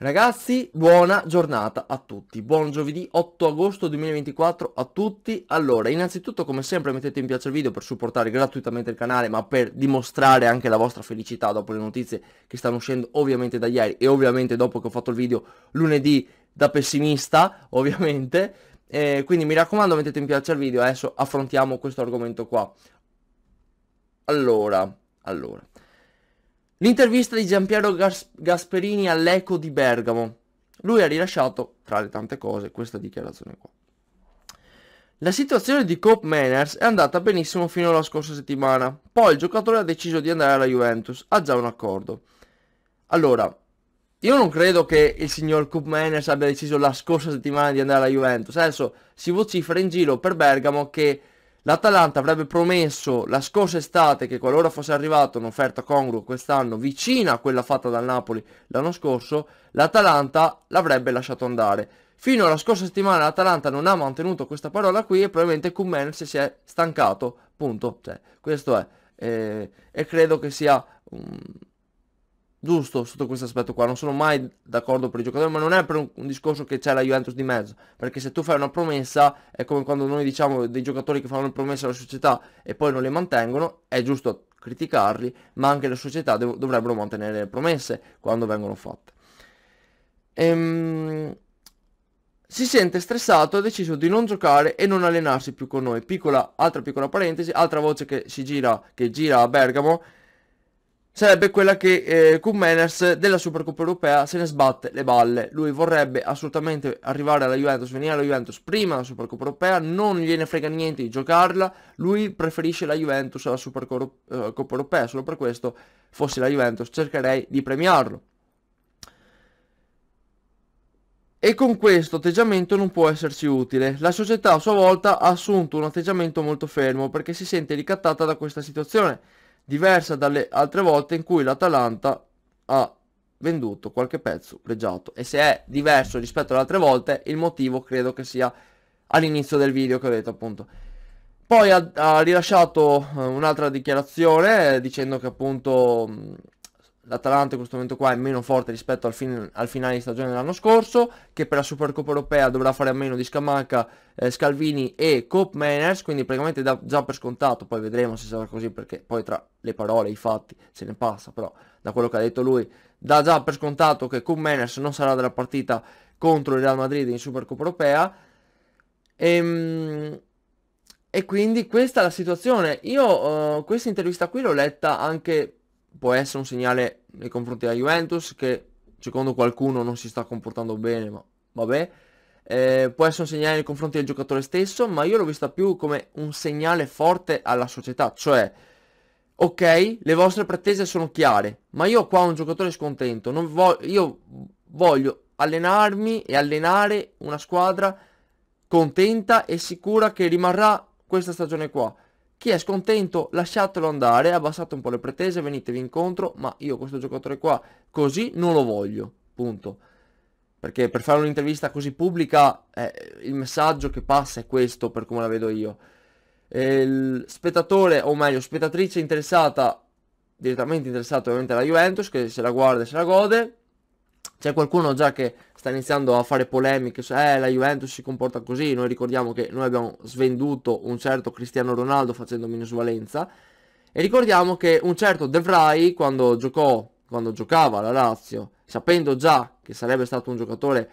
Ragazzi, buona giornata a tutti, buon giovedì 8 agosto 2024 a tutti. Allora, innanzitutto come sempre mettete in piace al video per supportare gratuitamente il canale, ma per dimostrare anche la vostra felicità dopo le notizie che stanno uscendo ovviamente da ieri e ovviamente dopo che ho fatto il video lunedì da pessimista, ovviamente. Eh, quindi mi raccomando mettete in piace al video, adesso affrontiamo questo argomento qua. Allora, allora. L'intervista di Giampiero Gas Gasperini all'Eco di Bergamo. Lui ha rilasciato, tra le tante cose, questa dichiarazione qua. La situazione di Cope Manners è andata benissimo fino alla scorsa settimana, poi il giocatore ha deciso di andare alla Juventus, ha già un accordo. Allora, io non credo che il signor Cope Manners abbia deciso la scorsa settimana di andare alla Juventus, adesso si vocifera in giro per Bergamo che L'Atalanta avrebbe promesso la scorsa estate che qualora fosse arrivata un'offerta congrua quest'anno vicina a quella fatta dal Napoli l'anno scorso, l'Atalanta l'avrebbe lasciato andare. Fino alla scorsa settimana l'Atalanta non ha mantenuto questa parola qui e probabilmente Kuman si è stancato, punto. Cioè, questo è. Eh, e credo che sia... Um, giusto sotto questo aspetto qua, non sono mai d'accordo per i giocatori, ma non è per un, un discorso che c'è la Juventus di mezzo, perché se tu fai una promessa, è come quando noi diciamo dei giocatori che fanno promesse alla società e poi non le mantengono, è giusto criticarli, ma anche le società dov dovrebbero mantenere le promesse quando vengono fatte. Ehm... Si sente stressato, ha deciso di non giocare e non allenarsi più con noi. Piccola, altra piccola parentesi, altra voce che si gira, che gira a Bergamo, sarebbe quella che eh, Meners della Supercoppa europea se ne sbatte le balle. Lui vorrebbe assolutamente arrivare alla Juventus, venire alla Juventus prima della Supercoppa europea, non gliene frega niente di giocarla, lui preferisce la Juventus alla Supercoppa eh, europea, solo per questo fossi la Juventus cercherei di premiarlo. E con questo atteggiamento non può esserci utile. La società a sua volta ha assunto un atteggiamento molto fermo perché si sente ricattata da questa situazione diversa dalle altre volte in cui l'Atalanta ha venduto qualche pezzo pregiato e se è diverso rispetto alle altre volte il motivo credo che sia all'inizio del video che ho detto appunto poi ha, ha rilasciato eh, un'altra dichiarazione eh, dicendo che appunto l'Atalanta in questo momento qua è meno forte rispetto al, fin al finale di stagione dell'anno scorso, che per la Supercoppa Europea dovrà fare a meno di Scamacca, eh, Scalvini e Cop Manners, quindi praticamente da- già per scontato, poi vedremo se sarà così perché poi tra le parole e i fatti se ne passa, però da quello che ha detto lui, da già per scontato che Cop Maners non sarà della partita contro il Real Madrid in Supercoppa Europea. Ehm... E quindi questa è la situazione. Io uh, questa intervista qui l'ho letta anche può essere un segnale nei confronti della Juventus che secondo qualcuno non si sta comportando bene, ma vabbè. Eh, può essere un segnale nei confronti del giocatore stesso, ma io l'ho vista più come un segnale forte alla società, cioè ok, le vostre pretese sono chiare, ma io qua ho un giocatore scontento, vo- io voglio allenarmi e allenare una squadra contenta e sicura che rimarrà questa stagione qua. Chi è scontento lasciatelo andare, abbassate un po' le pretese, venitevi incontro, ma io questo giocatore qua così non lo voglio, punto. Perché per fare un'intervista così pubblica eh, il messaggio che passa è questo per come la vedo io. E il spettatore, o meglio, spettatrice interessata, direttamente interessata ovviamente alla Juventus, che se la guarda e se la gode, c'è qualcuno già che sta iniziando a fare polemiche, eh la Juventus si comporta così, noi ricordiamo che noi abbiamo svenduto un certo Cristiano Ronaldo facendo minusvalenza e ricordiamo che un certo De Vrij quando giocò, quando giocava la Lazio, sapendo già che sarebbe stato un giocatore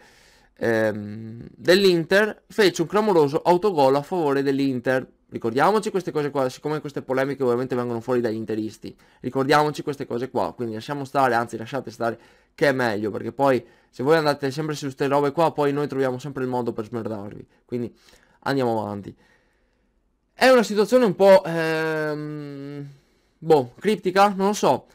ehm, dell'Inter, fece un clamoroso autogol a favore dell'Inter. Ricordiamoci queste cose qua, siccome queste polemiche ovviamente vengono fuori dagli interisti, ricordiamoci queste cose qua, quindi lasciamo stare, anzi lasciate stare che è meglio, perché poi se voi andate sempre su queste robe qua, poi noi troviamo sempre il modo per smerdarvi, quindi andiamo avanti. È una situazione un po'... Ehm, boh, criptica, non lo so.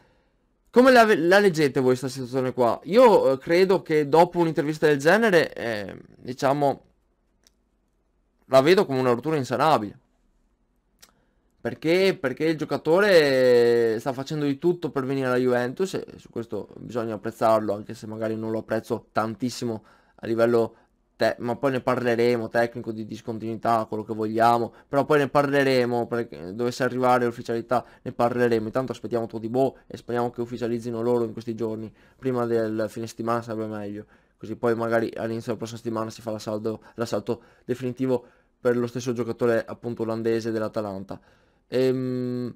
Come la, la, leggete voi questa situazione qua? Io eh, credo che dopo un'intervista del genere, eh, diciamo, la vedo come una rottura insanabile. Perché? Perché il giocatore sta facendo di tutto per venire alla Juventus e su questo bisogna apprezzarlo, anche se magari non lo apprezzo tantissimo a livello ma poi ne parleremo, tecnico di discontinuità, quello che vogliamo, però poi ne parleremo, perché dovesse arrivare l'ufficialità ne parleremo, intanto aspettiamo Todibo e speriamo che ufficializzino loro in questi giorni, prima del fine settimana sarebbe meglio, così poi magari all'inizio della prossima settimana si fa l'assalto, definitivo per lo stesso giocatore appunto olandese dell'Atalanta. Ehm,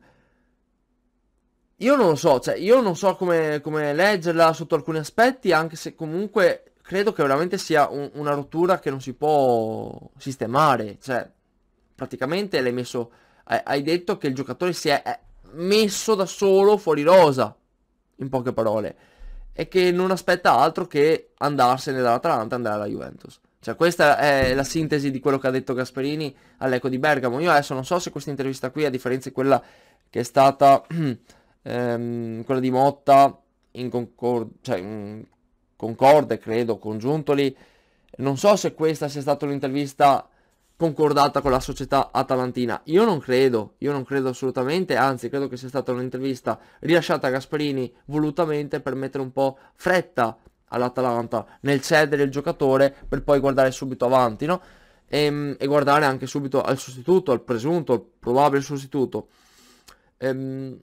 io non lo so, cioè io non so come, come, leggerla sotto alcuni aspetti, anche se comunque credo che veramente sia un, una rottura che non si può sistemare. Cioè, praticamente l'hai messo, hai, hai detto che il giocatore si è, è messo da solo fuori rosa, in poche parole, e che non aspetta altro che andarsene dall'Atalanta e andare alla Juventus. Cioè questa è la sintesi di quello che ha detto Gasperini all'Eco di Bergamo. Io adesso non so se questa intervista qui, a differenza di quella che è stata ehm, quella di Motta in, concor cioè, in concorde, credo, congiuntoli, non so se questa sia stata un'intervista concordata con la società atalantina. Io non credo, io non credo assolutamente, anzi credo che sia stata un'intervista rilasciata a Gasperini volutamente per mettere un po' fretta all'Atalanta nel cedere il giocatore per poi guardare subito avanti, no? E, ehm, e guardare anche subito al sostituto, al presunto, al probabile sostituto. Ehm,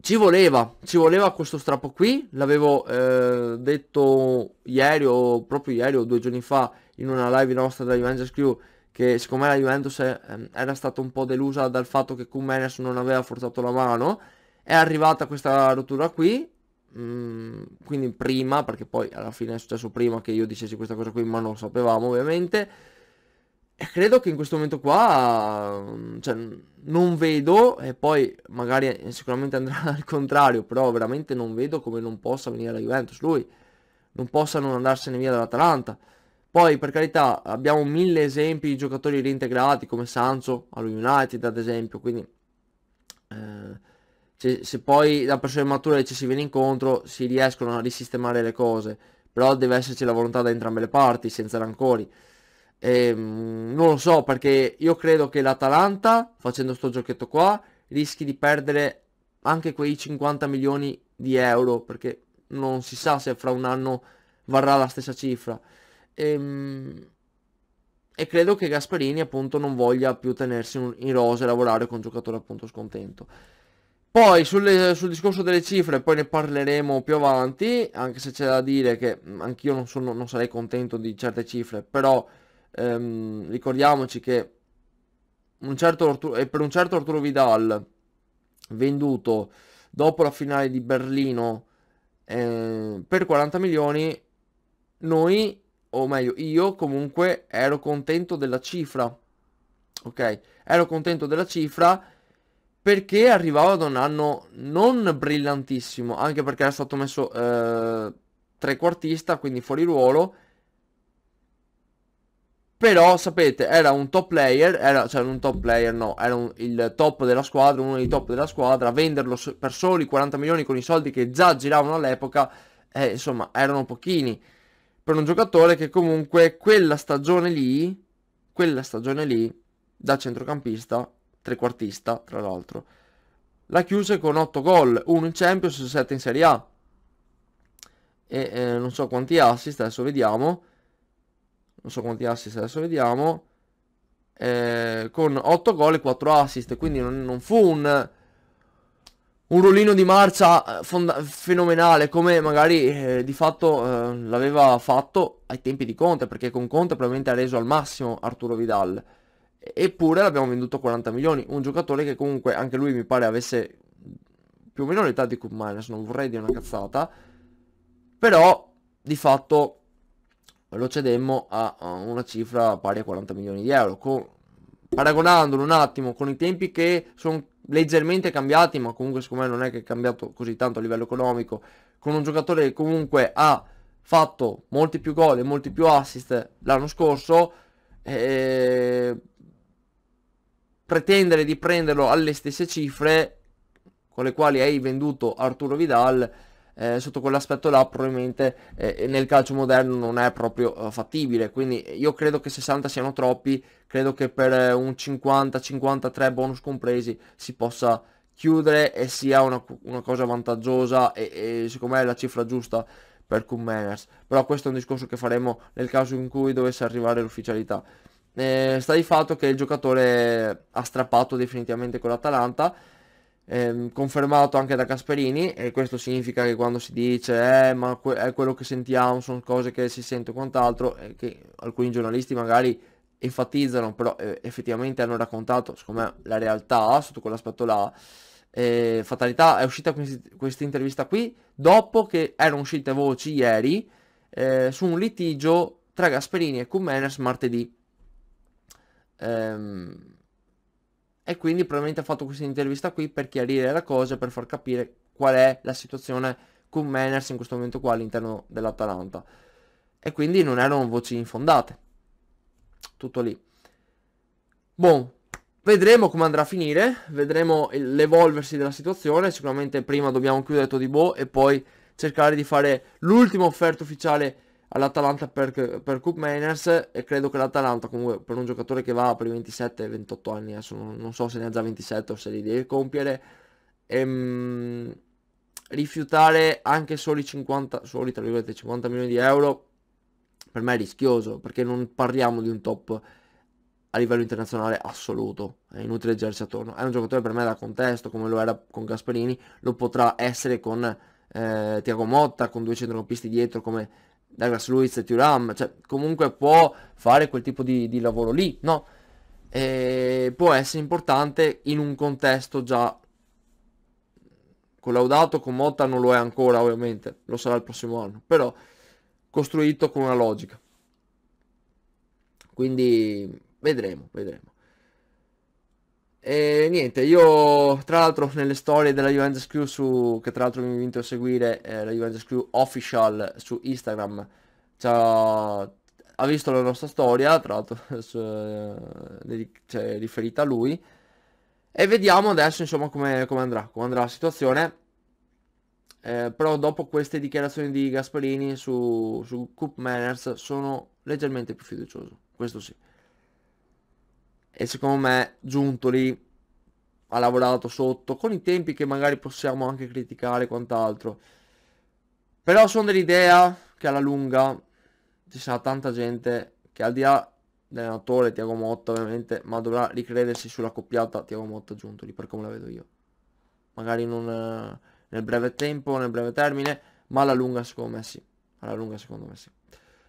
ci voleva, ci voleva questo strappo qui, l'avevo eh, detto ieri o proprio ieri o due giorni fa in una live nostra da Juventus Crew che siccome la Juventus ehm, era stata un po' delusa dal fatto che Kumenes non aveva forzato la mano, è arrivata questa rottura qui Mm, quindi prima, perché poi alla fine è successo prima che io dicessi questa cosa qui, ma non lo sapevamo ovviamente. E credo che in questo momento qua, mm, cioè, non vedo, e poi magari eh, sicuramente andrà al contrario, però veramente non vedo come non possa venire la Juventus lui, non possa non andarsene via dall'Atalanta. Poi per carità abbiamo mille esempi di giocatori reintegrati come Sancho allo United ad esempio, quindi se, se poi da persone mature ci si viene incontro si riescono a risistemare le cose però deve esserci la volontà da entrambe le parti senza rancori e, ehm, non lo so perché io credo che l'Atalanta facendo sto giochetto qua rischi di perdere anche quei 50 milioni di euro perché non si sa se fra un anno varrà la stessa cifra e, ehm, e credo che Gasperini appunto non voglia più tenersi in rosa e lavorare con un giocatore appunto scontento poi sulle, sul discorso delle cifre, poi ne parleremo più avanti, anche se c'è da dire che anch'io non, sono, non sarei contento di certe cifre, però ehm, ricordiamoci che un certo Arturo, per un certo Arturo Vidal venduto dopo la finale di Berlino eh, per 40 milioni, noi, o meglio io comunque ero contento della cifra, ok? Ero contento della cifra perché arrivava da un anno non brillantissimo, anche perché era stato messo eh, trequartista, quindi fuori ruolo. Però sapete, era un top player, era, cioè un top player no, era un, il top della squadra, uno dei top della squadra, venderlo per soli 40 milioni con i soldi che già giravano all'epoca, eh, insomma, erano pochini. Per un giocatore che comunque quella stagione lì, quella stagione lì, da centrocampista, trequartista tra l'altro. La chiuse con 8 gol, 1 in Champions, 7 in Serie A. E eh, non so quanti assist, adesso vediamo. Non so quanti assist, adesso vediamo. Eh, con 8 gol e 4 assist, quindi non, non fu un un rullino di marcia eh, fenomenale come magari eh, di fatto eh, l'aveva fatto ai tempi di Conte perché con Conte probabilmente ha reso al massimo Arturo Vidal eppure l'abbiamo venduto a 40 milioni, un giocatore che comunque anche lui mi pare avesse più o meno l'età di Cup Minus, non vorrei dire una cazzata, però di fatto lo cedemmo a, a una cifra pari a 40 milioni di euro, con, paragonandolo un attimo con i tempi che sono leggermente cambiati, ma comunque secondo me non è che è cambiato così tanto a livello economico, con un giocatore che comunque ha fatto molti più gol e molti più assist l'anno scorso, eh, pretendere di prenderlo alle stesse cifre con le quali hai venduto Arturo Vidal eh, sotto quell'aspetto là probabilmente eh, nel calcio moderno non è proprio uh, fattibile quindi io credo che 60 siano troppi credo che per eh, un 50 53 bonus compresi si possa chiudere e sia una, una cosa vantaggiosa e, e secondo è la cifra giusta per Kummers però questo è un discorso che faremo nel caso in cui dovesse arrivare l'ufficialità eh, sta di fatto che il giocatore ha strappato definitivamente con l'Atalanta, ehm, confermato anche da Casperini e questo significa che quando si dice eh, ma que- è quello che sentiamo, sono cose che si sente e quant'altro, eh, che alcuni giornalisti magari enfatizzano, però eh, effettivamente hanno raccontato, secondo me, la realtà sotto quell'aspetto là. Eh, fatalità, è uscita questa intervista qui dopo che erano uscite voci ieri eh, su un litigio tra Gasperini e Cummenes martedì. Ehm, e quindi probabilmente ha fatto questa intervista qui per chiarire la cosa, per far capire qual è la situazione con Manners in questo momento qua all'interno dell'Atalanta. E quindi non erano voci infondate. Tutto lì. Buon, vedremo come andrà a finire, vedremo l'evolversi della situazione, sicuramente prima dobbiamo chiudere Todibo e poi cercare di fare l'ultima offerta ufficiale all'Atalanta per, per Coop Mainers e credo che l'Atalanta comunque per un giocatore che va per i 27-28 anni, adesso non, non, so se ne ha già 27 o se li deve compiere, ehm, rifiutare anche soli 50, soli, tra virgolette 50 milioni di euro per me è rischioso perché non parliamo di un top a livello internazionale assoluto, è inutile girarci attorno, è un giocatore per me da contesto come lo era con Gasperini, lo potrà essere con eh, Tiago Motta, con due centrocampisti dietro come Douglas Luiz e Thuram, cioè comunque può fare quel tipo di, di lavoro lì, no? E può essere importante in un contesto già collaudato, con Motta non lo è ancora ovviamente, lo sarà il prossimo anno, però costruito con una logica. Quindi vedremo, vedremo. E niente, io tra l'altro nelle storie della Juventus Crew su, che tra l'altro mi invito a seguire, eh, la Juventus Crew Official su Instagram, ha visto la nostra storia, tra l'altro eh, cioè, riferita a lui, e vediamo adesso insomma come, come andrà, come andrà la situazione. Eh, però dopo queste dichiarazioni di Gasparini su, su Coop Manners sono leggermente più fiducioso, questo sì e secondo me Giuntoli ha lavorato sotto con i tempi che magari possiamo anche criticare quant'altro però sono dell'idea che alla lunga ci sarà tanta gente che al di là dell'allenatore Tiago Motta ovviamente ma dovrà ricredersi sulla coppiata Tiago Motta Giuntoli per come la vedo io magari non eh, nel breve tempo nel breve termine ma alla lunga secondo me sì alla lunga secondo me sì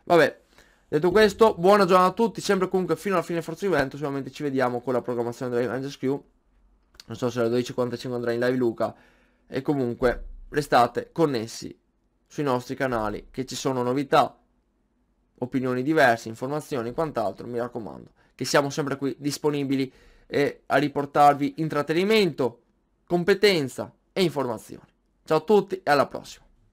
vabbè Detto questo, buona giornata a tutti, sempre comunque fino alla fine Forza Juventus, ovviamente ci vediamo con la programmazione della Avengers Q. Non so se alle 12.45 andrà in live Luca. E comunque restate connessi sui nostri canali che ci sono novità, opinioni diverse, informazioni e quant'altro, mi raccomando, che siamo sempre qui disponibili e eh, a riportarvi intrattenimento, competenza e informazioni. Ciao a tutti e alla prossima.